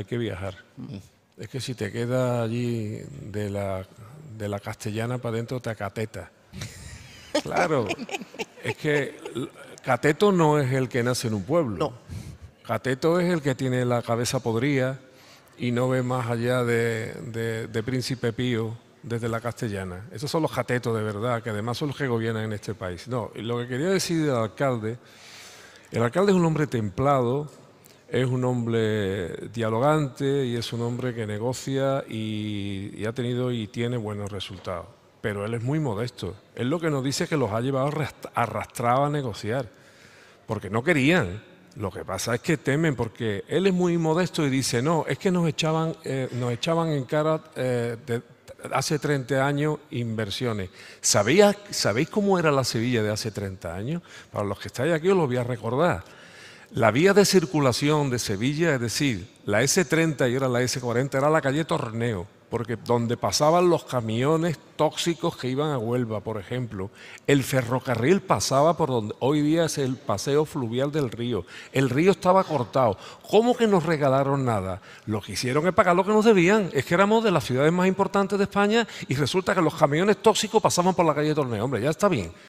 Hay que viajar. Es que si te quedas allí de la, de la castellana para adentro, te acateta. Claro, es que cateto no es el que nace en un pueblo. No. Cateto es el que tiene la cabeza podrida y no ve más allá de, Príncipe Pío desde la castellana. Esos son los catetos de verdad, que además son los que gobiernan en este país. No, lo que quería decir del alcalde, el alcalde es un hombre templado, es un hombre dialogante y es un hombre que negocia y, ha tenido y tiene buenos resultados. Pero él es muy modesto. Él lo que nos dice es que los ha llevado arrastrado a negociar, porque no querían. Lo que pasa es que temen porque él es muy modesto y dice, no, es que nos echaban, eh, nos echaban en cara eh, de, hace 30 años inversiones. ¿Sabéis, ¿Sabéis cómo era la Sevilla de hace 30 años? Para los que estáis aquí os lo voy a recordar. La vía de circulación de Sevilla, es decir, la S30 y era la S40, era la calle Torneo, porque donde pasaban los camiones tóxicos que iban a Huelva, por ejemplo, el ferrocarril pasaba por donde hoy día es el paseo fluvial del río, el río estaba cortado. ¿Cómo que nos regalaron nada? Lo que hicieron es pagar lo que nos debían, es que éramos de las ciudades más importantes de España y resulta que los camiones tóxicos pasaban por la calle Torneo. Hombre, ya está bien,